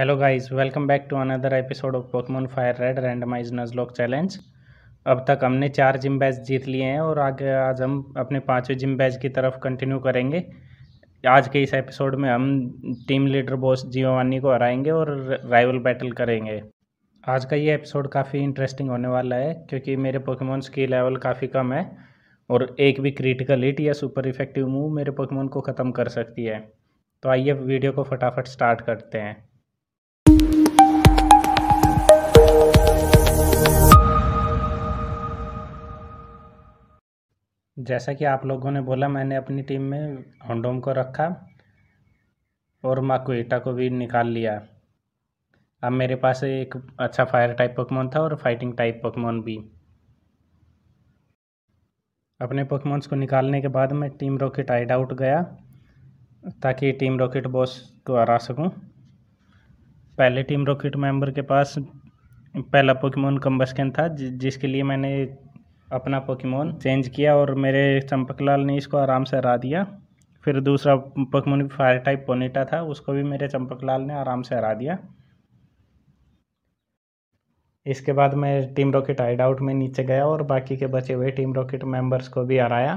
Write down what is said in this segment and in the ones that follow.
hello guys welcome back to another episode of Pokemon fire red randomize Nuzlocke challenge अब तक हमने चार gym batch जीत लिए हैं और आगे आज हम अपने पांचवें जिम बैच की तरफ कंटिन्यू करेंगे आज के इस एपिसोड में हम टीम लीडर बॉस जियोवानी को हराएंगे और राइवल बैटल करेंगे आज का ये एपिसोड काफ़ी इंटरेस्टिंग होने वाला है क्योंकि मेरे पोकमोन्स की लेवल काफ़ी कम है और एक भी क्रिटिकल हिट या सुपर इफेक्टिव मूव मेरे पोकेमोन को ख़त्म कर सकती है तो आइए वीडियो को फटाफट स्टार्ट करते हैं जैसा कि आप लोगों ने बोला मैंने अपनी टीम में होंडोम को रखा और माकुएटा को भी निकाल लिया अब मेरे पास एक अच्छा फायर टाइप पकमोन था और फाइटिंग टाइप पकमोन भी अपने पकमोन्स को निकालने के बाद मैं टीम रॉकेट आइड आउट गया ताकि टीम रॉकेट बॉस को हरा सकूं पहले टीम रॉकेट मेंबर के पास पहला पोकेमोन कम्बस्कन था जिसके लिए मैंने अपना पोकेमोन चेंज किया और मेरे चंपक लाल ने इसको आराम से हरा दिया फिर दूसरा पोकेमोन भी फायर टाइप पोनीटा था उसको भी मेरे चंपक लाल ने आराम से हरा दिया इसके बाद मैं टीम रॉकेट हाइड आउट में नीचे गया और बाकी के बचे हुए टीम रॉकेट मेंबर्स को भी हराया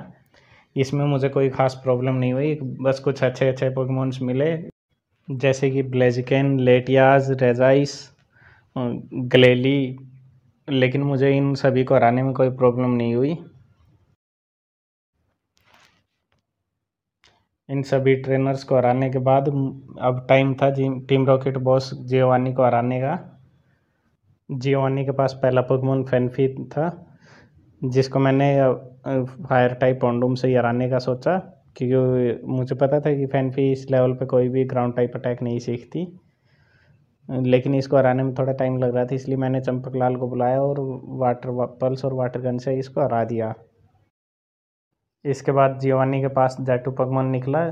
इसमें मुझे कोई खास प्रॉब्लम नहीं हुई बस कुछ अच्छे अच्छे पोकेमोन्स मिले जैसे कि ब्लेजिकेन लेटियाज रेजाइस ग्लेली लेकिन मुझे इन सभी को हराने में कोई प्रॉब्लम नहीं हुई इन सभी ट्रेनर्स को हराने के बाद अब टाइम था टीम रॉकेट बॉस जियोवानी को हराने का जियोवानी के पास पहला पगमोन फैनफी था जिसको मैंने फायर टाइप पॉन्डूम से ही हराने का सोचा क्योंकि मुझे पता था कि फैनफी इस लेवल पे कोई भी ग्राउंड टाइप अटैक नहीं सीखती लेकिन इसको हराने में थोड़ा टाइम लग रहा था इसलिए मैंने चंपक लाल को बुलाया और वाटर पल्स और वाटर गन से इसको हरा दिया इसके बाद जीवानी के पास जैटू पगमन निकला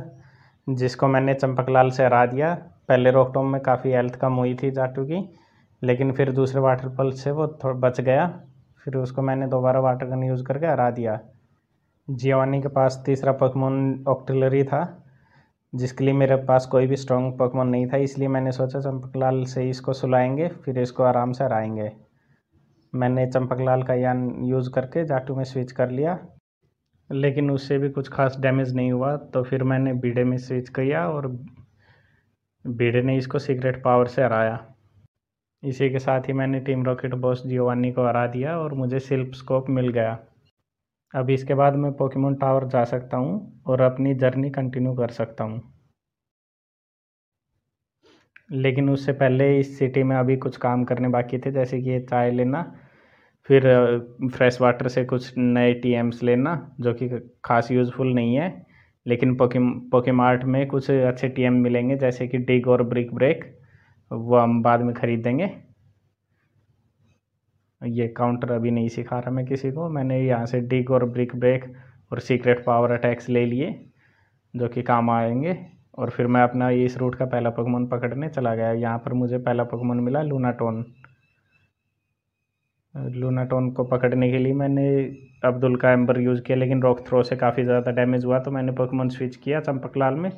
जिसको मैंने चंपक लाल से हरा दिया पहले रोकटोम में काफ़ी हेल्थ कम हुई थी जाटू की लेकिन फिर दूसरे वाटर पल्स से वो थोड़ा बच गया फिर उसको मैंने दोबारा वाटर गन यूज़ करके हरा दिया जियावानी के पास तीसरा पकमोन ऑक्टिलरी था जिसके लिए मेरे पास कोई भी स्ट्रॉन्ग पकवान नहीं था इसलिए मैंने सोचा चंपकलाल से इसको सुलाएंगे फिर इसको आराम से हराएंगे मैंने चंपकलाल का यान यूज़ करके जाटू में स्विच कर लिया लेकिन उससे भी कुछ खास डैमेज नहीं हुआ तो फिर मैंने बीड़े में स्विच किया और बीड़े ने इसको सीक्रेट पावर से हराया इसी के साथ ही मैंने टीम रॉकेट बॉस जियोवानी को हरा दिया और मुझे सिल्प स्कोप मिल गया अब इसके बाद मैं पोकेमोन टावर जा सकता हूँ और अपनी जर्नी कंटिन्यू कर सकता हूँ लेकिन उससे पहले इस सिटी में अभी कुछ काम करने बाकी थे जैसे कि चाय लेना फिर फ्रेश वाटर से कुछ नए टी लेना जो कि खास यूज़फुल नहीं है लेकिन पोके पोकेमार्ट में कुछ अच्छे टी एम मिलेंगे जैसे कि डिग और ब्रिक ब्रेक वो हम बाद में ख़रीदेंगे ये काउंटर अभी नहीं सिखा रहा मैं किसी को मैंने यहाँ से डिग और ब्रिक ब्रेक और सीक्रेट पावर अटैक्स ले लिए जो कि काम आएंगे और फिर मैं अपना इस रूट का पहला पकमन पकड़ने चला गया यहाँ पर मुझे पहला पकमन मिला लूनाटोन लूनाटोन को पकड़ने के लिए मैंने अब्दुल का एम्बर यूज़ किया लेकिन रॉक थ्रो से काफ़ी ज़्यादा डैमेज हुआ तो मैंने पकमन स्विच किया चंपकलाल में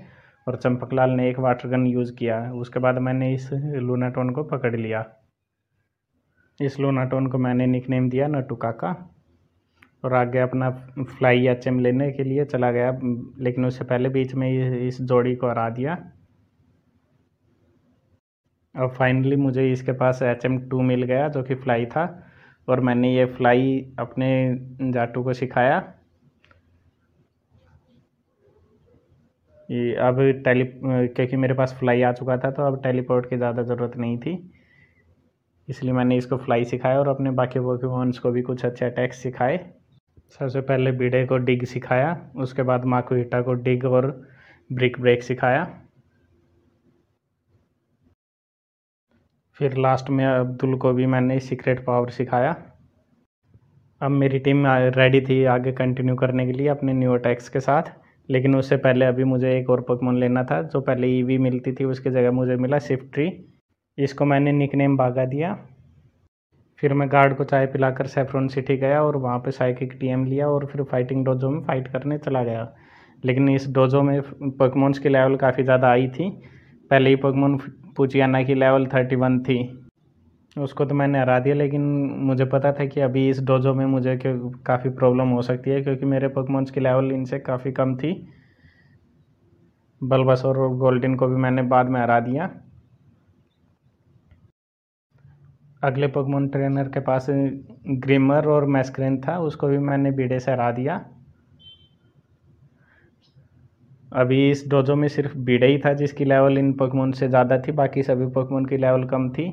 और चंपक ने एक वाटर गन यूज़ किया उसके बाद मैंने इस लूनाटोन को पकड़ लिया इस लोनाटोन को मैंने निक नेम दिया नटुका का और आ गया अपना फ्लाई एच एम लेने के लिए चला गया लेकिन उससे पहले बीच में इस जोड़ी को हरा दिया और फाइनली मुझे इसके पास एच एम टू मिल गया जो कि फ्लाई था और मैंने ये फ्लाई अपने जाटू को सिखाया ये अब टेली क्योंकि मेरे पास फ्लाई आ चुका था तो अब टेलीपोर्ट की ज़्यादा ज़रूरत नहीं थी इसलिए मैंने इसको फ्लाई सिखाया और अपने बाकी पोकेमॉन्स को भी कुछ अच्छे अटैक्स सिखाए सबसे पहले बीड़े को डिग सिखाया उसके बाद माकुहिटा को डिग और ब्रिक ब्रेक सिखाया फिर लास्ट में अब्दुल को भी मैंने सीक्रेट पावर सिखाया अब मेरी टीम रेडी थी आगे कंटिन्यू करने के लिए अपने न्यू अटैक्स के साथ लेकिन उससे पहले अभी मुझे एक और पकमन लेना था जो पहले ईवी e मिलती थी उसकी जगह मुझे मिला शिफ्ट्री इसको मैंने निकनेम बागा दिया फिर मैं गार्ड को चाय पिलाकर सेफ्रोन सिटी गया और वहाँ पे साइकिक टीएम लिया और फिर फाइटिंग डोजो में फ़ाइट करने चला गया लेकिन इस डोजो में पगमोन्स की लेवल काफ़ी ज़्यादा आई थी पहले ही पगमोन पूछियाना की लेवल थर्टी वन थी उसको तो मैंने हरा दिया लेकिन मुझे पता था कि अभी इस डोजो में मुझे काफ़ी प्रॉब्लम हो सकती है क्योंकि मेरे पगमोन्स की लेवल इनसे काफ़ी कम थी बल्बस और गोल्डन को भी मैंने बाद में हरा दिया अगले पगमोन ट्रेनर के पास ग्रिमर और मैस्क्रेन था उसको भी मैंने बीड़े से हरा दिया अभी इस डोजो में सिर्फ बीड़े ही था जिसकी लेवल इन पगमोन से ज़्यादा थी बाकी सभी पगमोन की लेवल कम थी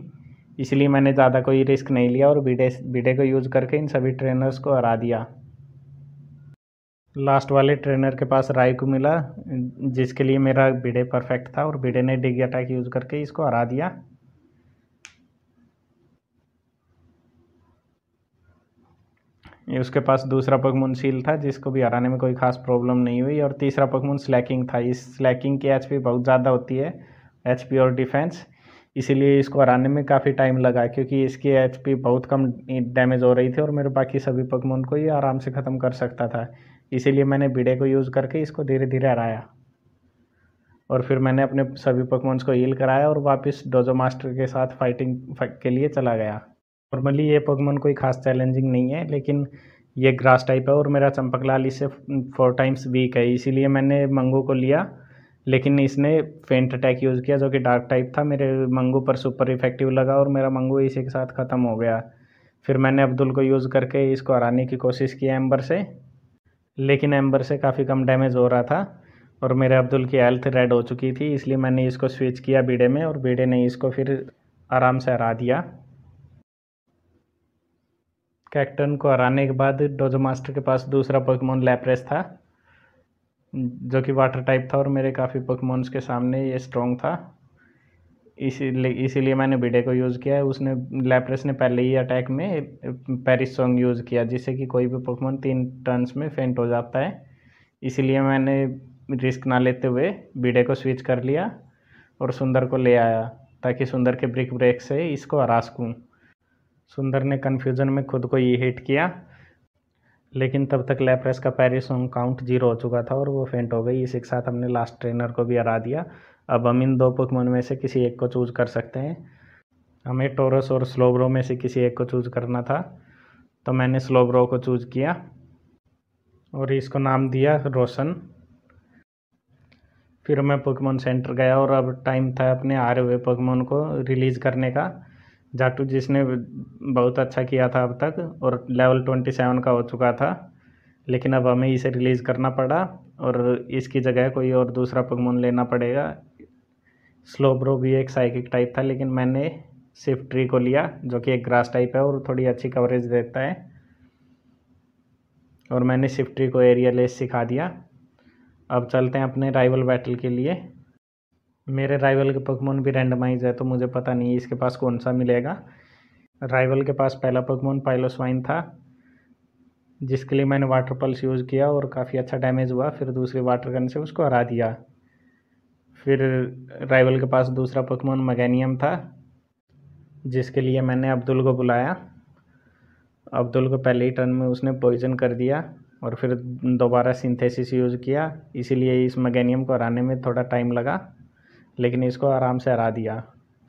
इसलिए मैंने ज़्यादा कोई रिस्क नहीं लिया और बीडे बीडे को यूज़ करके इन सभी ट्रेनर्स को हरा दिया लास्ट वाले ट्रेनर के पास राय को मिला जिसके लिए मेरा बीडे परफेक्ट था और बीडे ने डिग अटैक यूज़ करके इसको हरा दिया उसके पास दूसरा पकमोन सील था जिसको भी हराने में कोई खास प्रॉब्लम नहीं हुई और तीसरा पकमोन स्लैकिंग था इस स्लैकिंग की एच बहुत ज़्यादा होती है एच और डिफेंस इसीलिए इसको हराने में काफ़ी टाइम लगा क्योंकि इसकी एच बहुत कम डैमेज हो रही थी और मेरे बाकी सभी पकमोन को ये आराम से ख़त्म कर सकता था इसीलिए मैंने बीड़े को यूज़ करके इसको धीरे धीरे हराया और फिर मैंने अपने सभी पकमोन्स को हील कराया और वापस डोजो मास्टर के साथ फाइटिंग के लिए चला गया नॉर्मली ये पोगमन कोई खास चैलेंजिंग नहीं है लेकिन ये ग्रास टाइप है और मेरा चंपकलाल इसे फोर टाइम्स वीक है इसीलिए मैंने मंगू को लिया लेकिन इसने फेंट अटैक यूज़ किया जो कि डार्क टाइप था मेरे मंगू पर सुपर इफेक्टिव लगा और मेरा मंगू इसी के साथ ख़त्म हो गया फिर मैंने अब्दुल को यूज़ करके इसको हराने की कोशिश की एम्बर से लेकिन एम्बर से काफ़ी कम डैमेज हो रहा था और मेरे अब्दुल की हेल्थ रेड हो चुकी थी इसलिए मैंने इसको स्विच किया बीड़े में और बीड़े ने इसको फिर आराम से हरा दिया कैक्टन को हराने के बाद डोजो मास्टर के पास दूसरा पोकेमोन लैपरेस था जो कि वाटर टाइप था और मेरे काफ़ी पोकेमोन्स के सामने ये स्ट्रॉन्ग था इसीलिए इसीलिए मैंने बीडे को यूज़ किया है उसने लैपरेस ने पहले ही अटैक में पेरिस सॉन्ग यूज़ किया जिससे कि कोई भी पोकेमोन तीन टर्न्स में फेंट हो जाता है इसीलिए मैंने रिस्क ना लेते हुए बीडे को स्विच कर लिया और सुंदर को ले आया ताकि सुंदर के ब्रिक ब्रेक से इसको हरा सकूँ सुंदर ने कन्फ्यूजन में खुद को ये हिट किया लेकिन तब तक लेप्रेस का पैरिस सॉन्ग काउंट जीरो हो चुका था और वो फेंट हो गई इसी के साथ हमने लास्ट ट्रेनर को भी हरा दिया अब हम इन दो पुकमन में से किसी एक को चूज कर सकते हैं हमें टोरस और स्लोब्रो में से किसी एक को चूज करना था तो मैंने स्लोब्रो को चूज किया और इसको नाम दिया रोशन फिर मैं पुकमन सेंटर गया और अब टाइम था अपने रहे हुए पोकमोन को रिलीज़ करने का जाटू जिसने बहुत अच्छा किया था अब तक और लेवल ट्वेंटी सेवन का हो चुका था लेकिन अब हमें इसे रिलीज़ करना पड़ा और इसकी जगह कोई और दूसरा पगमोन लेना पड़ेगा स्लोब्रो भी एक साइकिक टाइप था लेकिन मैंने सिर्फ ट्री को लिया जो कि एक ग्रास टाइप है और थोड़ी अच्छी कवरेज देता है और मैंने सिफ्ट्री को एरिया लेस सिखा दिया अब चलते हैं अपने राइवल बैटल के लिए मेरे राइवल के पकमोन भी रैंडमाइज है तो मुझे पता नहीं इसके पास कौन सा मिलेगा राइवल के पास पहला पकमोन पाइलोस्वाइन था जिसके लिए मैंने वाटर पल्स यूज़ किया और काफ़ी अच्छा डैमेज हुआ फिर दूसरी वाटर गन से उसको हरा दिया फिर राइवल के पास दूसरा पकमोन मगैनियम था जिसके लिए मैंने अब्दुल को बुलाया अब्दुल को पहले ही टर्न में उसने पॉइजन कर दिया और फिर दोबारा सिंथेसिस यूज़ किया इसीलिए इस मगैनियम को हराने में थोड़ा टाइम लगा लेकिन इसको आराम से हरा दिया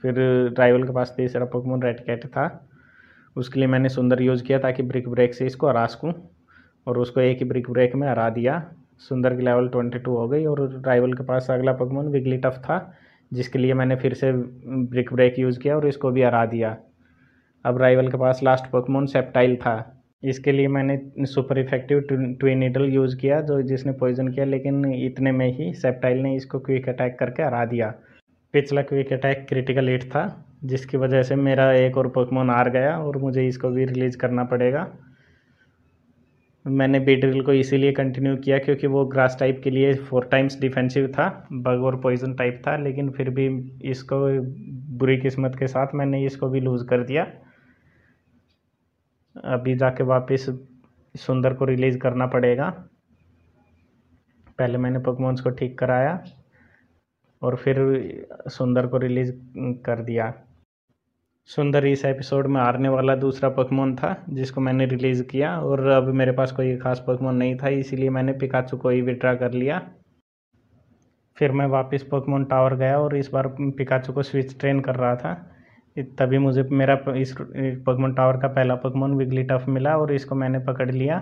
फिर ट्राइवल के पास तीसरा पोकमोन रेड कैट था उसके लिए मैंने सुंदर यूज़ किया ताकि ब्रिक ब्रेक से इसको हरा सकूँ और उसको एक ही ब्रिक ब्रेक में हरा दिया सुंदर की लेवल ट्वेंटी टू हो गई और ट्राइवल के पास अगला पकमोन विगली टफ था जिसके लिए मैंने फिर से ब्रिक ब्रेक यूज़ किया और इसको भी हरा दिया अब राइवल के पास लास्ट पकमोन सेप्टाइल था इसके लिए मैंने super effective twineedle use किया जो जिसने पॉइजन किया लेकिन इतने में ही सेप्टाइल ने इसको क्विक अटैक करके हरा दिया पिछला क्विक अटैक क्रिटिकल हिट था जिसकी वजह से मेरा एक और पोकमोन हार गया और मुझे इसको भी रिलीज़ करना पड़ेगा मैंने बीटरिल को इसीलिए कंटिन्यू किया क्योंकि वो ग्रास टाइप के लिए फोर टाइम्स डिफेंसिव था बग और पॉइजन टाइप था लेकिन फिर भी इसको बुरी किस्मत के साथ मैंने इसको भी लूज़ कर दिया अभी जाके वापस सुंदर को रिलीज़ करना पड़ेगा पहले मैंने पकवान्स को ठीक कराया और फिर सुंदर को रिलीज़ कर दिया सुंदर इस एपिसोड में हारने वाला दूसरा पकमोन था जिसको मैंने रिलीज़ किया और अब मेरे पास कोई खास पकमोन नहीं था इसीलिए मैंने पिकाचू को ही विड्रा कर लिया फिर मैं वापस पकमोन टावर गया और इस बार पिकाचू को स्विच ट्रेन कर रहा था तभी मुझे मेरा इस पगमन टावर का पहला पगमन विगली टफ मिला और इसको मैंने पकड़ लिया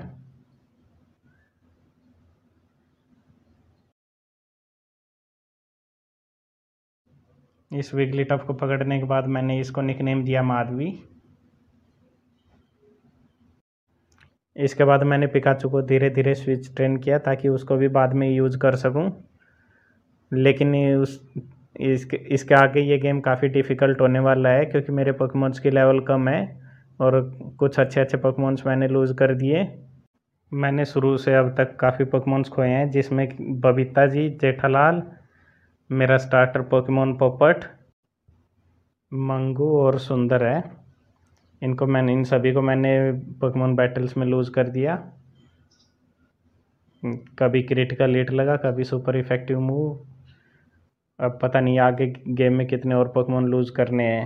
इस विगली टफ को पकड़ने के बाद मैंने इसको निकनेम दिया माधवी इसके बाद मैंने पिकाचू को धीरे धीरे स्विच ट्रेन किया ताकि उसको भी बाद में यूज कर सकूं लेकिन उस इसके इसके आगे ये गेम काफ़ी डिफ़िकल्ट होने वाला है क्योंकि मेरे पकमोन्स की लेवल कम है और कुछ अच्छे अच्छे पकमोन्स मैंने लूज़ कर दिए मैंने शुरू से अब तक काफ़ी पकमोन्स खोए हैं जिसमें बबीता जी जेठालाल मेरा स्टार्टर पोकेमोन पोपट मंगू और सुंदर है इनको मैंने इन सभी को मैंने पोकेमोन बैटल्स में लूज़ कर दिया कभी क्रिटिकल लेट लगा कभी सुपर इफेक्टिव मूव अब पता नहीं आगे गेम में कितने और पोकमोन लूज़ करने हैं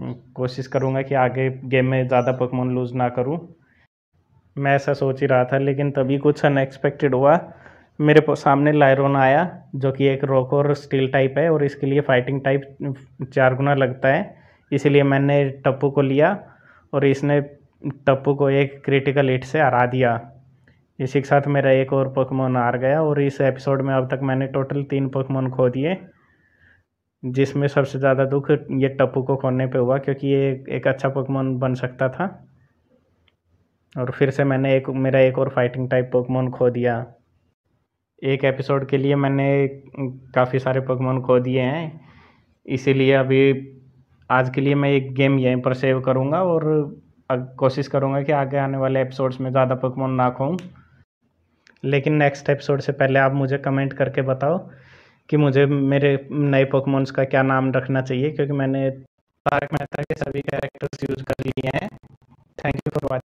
हम्म, कोशिश करूँगा कि आगे गेम में ज़्यादा पोकमोन लूज़ ना करूँ मैं ऐसा सोच ही रहा था लेकिन तभी कुछ अनएक्सपेक्टेड हुआ मेरे सामने लायरोन आया जो कि एक रॉक और स्टील टाइप है और इसके लिए फाइटिंग टाइप हम्म, चार गुना लगता है इसीलिए मैंने टप्पू को लिया और इसने टप्पू को एक क्रिटिकल हिट से हरा दिया इसी के साथ मेरा एक और पोकमोन हार गया और इस एपिसोड में अब तक मैंने टोटल तीन पोकमोन खो दिए जिसमें सबसे ज़्यादा दुख ये टप्पू को खोने पे हुआ क्योंकि ये एक अच्छा पोकमोन बन सकता था और फिर से मैंने एक मेरा एक और फाइटिंग टाइप पोकमोन खो दिया एक एपिसोड के लिए मैंने काफ़ी सारे पोकमोन खो दिए हैं इसीलिए अभी आज के लिए मैं एक गेम यहीं पर सेव करूँगा और कोशिश करूँगा कि आगे आने वाले एपिसोड्स में ज़्यादा पोकमोन ना खोऊँ लेकिन नेक्स्ट एपिसोड से पहले आप मुझे कमेंट करके बताओ कि मुझे मेरे नए पोकमोन्स का क्या नाम रखना चाहिए क्योंकि मैंने तारक मेहता के सभी कैरेक्टर्स यूज़ कर लिए हैं थैंक यू फॉर वॉचिंग